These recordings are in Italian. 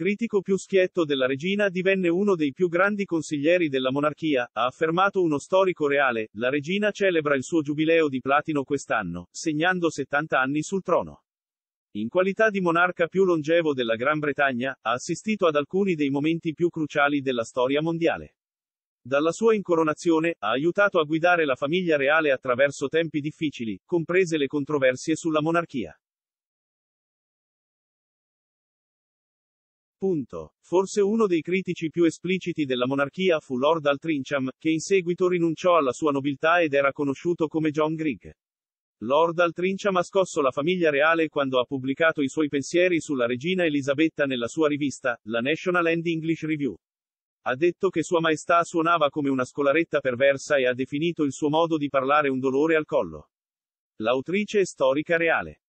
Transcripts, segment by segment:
critico più schietto della regina, divenne uno dei più grandi consiglieri della monarchia, ha affermato uno storico reale, la regina celebra il suo giubileo di platino quest'anno, segnando 70 anni sul trono. In qualità di monarca più longevo della Gran Bretagna, ha assistito ad alcuni dei momenti più cruciali della storia mondiale. Dalla sua incoronazione, ha aiutato a guidare la famiglia reale attraverso tempi difficili, comprese le controversie sulla monarchia. Punto. Forse uno dei critici più espliciti della monarchia fu Lord Altrincham, che in seguito rinunciò alla sua nobiltà ed era conosciuto come John Grigg. Lord Altrincham ha scosso la famiglia reale quando ha pubblicato i suoi pensieri sulla regina Elisabetta nella sua rivista, la National and English Review. Ha detto che Sua Maestà suonava come una scolaretta perversa e ha definito il suo modo di parlare un dolore al collo. L'autrice è storica reale.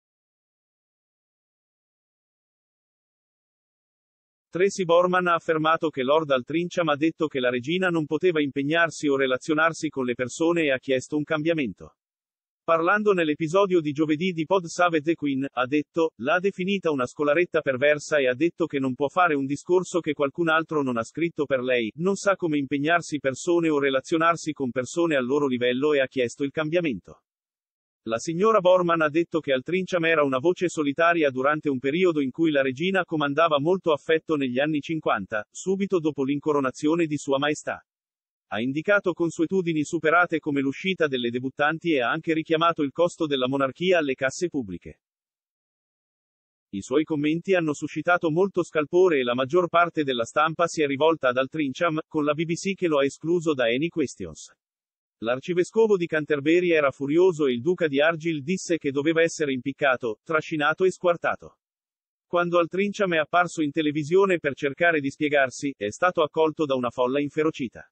Tracy Borman ha affermato che Lord Altrincham ha detto che la regina non poteva impegnarsi o relazionarsi con le persone e ha chiesto un cambiamento. Parlando nell'episodio di giovedì di Pod Save the Queen, ha detto, l'ha definita una scolaretta perversa e ha detto che non può fare un discorso che qualcun altro non ha scritto per lei, non sa come impegnarsi persone o relazionarsi con persone al loro livello e ha chiesto il cambiamento. La signora Borman ha detto che Altrinciam era una voce solitaria durante un periodo in cui la regina comandava molto affetto negli anni 50, subito dopo l'incoronazione di Sua Maestà. Ha indicato consuetudini superate come l'uscita delle debuttanti e ha anche richiamato il costo della monarchia alle casse pubbliche. I suoi commenti hanno suscitato molto scalpore e la maggior parte della stampa si è rivolta ad Altrinciam, con la BBC che lo ha escluso da Any Questions. L'arcivescovo di Canterbury era furioso e il duca di Argyll disse che doveva essere impiccato, trascinato e squartato. Quando Altrinciam è apparso in televisione per cercare di spiegarsi, è stato accolto da una folla inferocita.